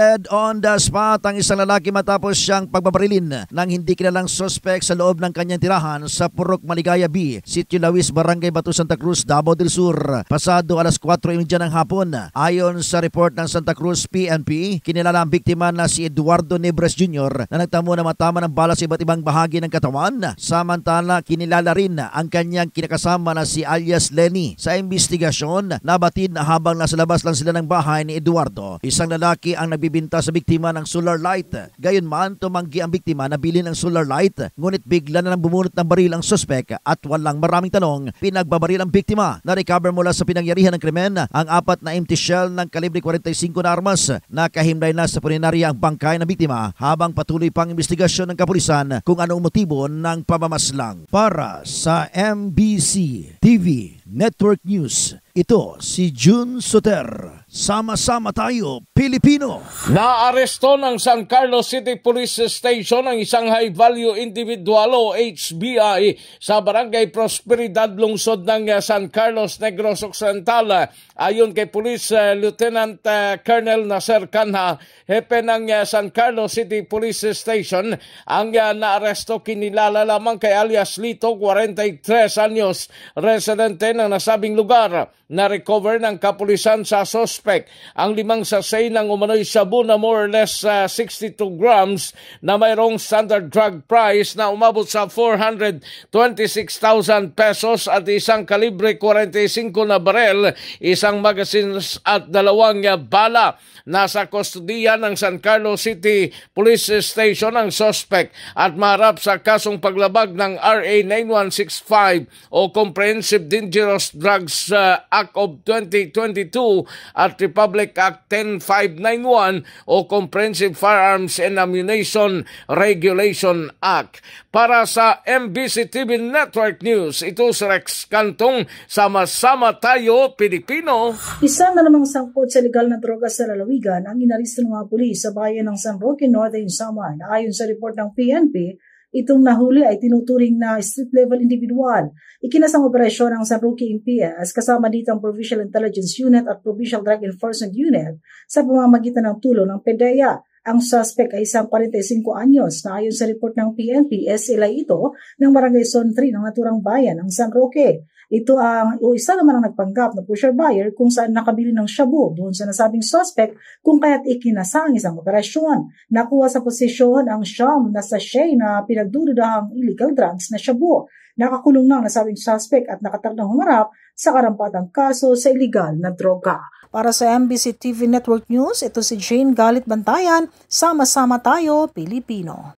Dead on the spot ang isang lalaki matapos siyang pagbabarilin ng hindi kilalang suspect sa loob ng kanyang tirahan sa Purok Maligaya B, Sitio Lawis, Barangay Batu, Santa Cruz, Davao del Sur. Pasado alas 4.30 ng hapon, ayon sa report ng Santa Cruz PNP, kinilala ang biktima na si Eduardo Nebres Jr. na nagtamo na matama ng bala sa iba't ibang bahagi ng katawan. Samantala, kinilala rin ang kanyang kinakasama na si alias Lenny. Sa investigasyon, nabatid na habang nasa labas lang sila ng bahay ni Eduardo, isang lalaki ang nagbibigay ibinta sa biktima ng solar light. Gayunman, tumanggi ang biktima na bilhin ang solar light, ngunit bigla na lang bumunot ng baril ang suspek at walang maraming tanong, pinagbabaril ang biktima. Na-recover mula sa pinangyarihan ng krimen ang apat na empty shell ng kalibre 45 na armas na kahimlay na sa puninarya ang bangkay ng biktima habang patuloy pang investigasyon ng kapulisan kung anong motibo ng pamamaslang. Para sa MBC TV Network News, ito si June Soter Sama-sama tayo, Pilipino! Naaresto ng San Carlos City Police Station ang isang high-value individual o HBI sa Barangay Prosperidad, lungsod ng eh, San Carlos, Negros Occidental. Ayon kay Police eh, Lieutenant eh, Colonel Nasser Kanha, hepe ng San Carlos City Police Station, ang naaresto kinilala lamang kay alias Lito, 43 anyos, residente ng nasabing lugar. Na-recover ng kapulisan sa sos suspect. Ang limang sasay ng umano'y shabu na more or less uh, 62 grams na mayroong standard drug price na umabot sa 426,000 pesos at isang kalibre 45 na barel, isang magazines at dalawang bala. Nasa kustudiya ng San Carlos City Police Station ang suspect at maharap sa kasong paglabag ng RA 9165 o Comprehensive Dangerous Drugs uh, Act of 2022 at Act, Republic Act 10591 o Comprehensive Firearms and Ammunition Regulation Act. Para sa MBC TV Network News, ito si Rex Cantong, sama-sama tayo Pilipino. Isa na namang sangkot sa legal na droga sa lalawigan ang inaristo ng mga pulis sa bayan ng San Roque Northern Samar. Ayon sa report ng PNP, Itong nahuli ay tinuturing na street level individual. Ikinasang operasyon ang Sabruki MPS kasama dito ang Provincial Intelligence Unit at Provincial Drug Enforcement Unit sa pamamagitan ng tulong ng PDEA. Ang suspect ay isang 45 anyos na ayon sa report ng PNP, SLI ito ng Barangay Zone 3 ng naturang bayan ng San Roque. Ito ang o isa naman ang nagpanggap na pusher buyer kung saan nakabili ng shabu doon sa nasabing suspect kung kaya't ikinasang isang operasyon. Nakuha sa posisyon ang siyam na sachet na pinagdududahang illegal drugs na shabu. Nakakulong na ang nasabing suspect at nakatag humarap sa karampatang kaso sa ilegal na droga. Para sa MBC TV Network News, ito si Jane Galit Bantayan, Sama-sama tayo, Pilipino.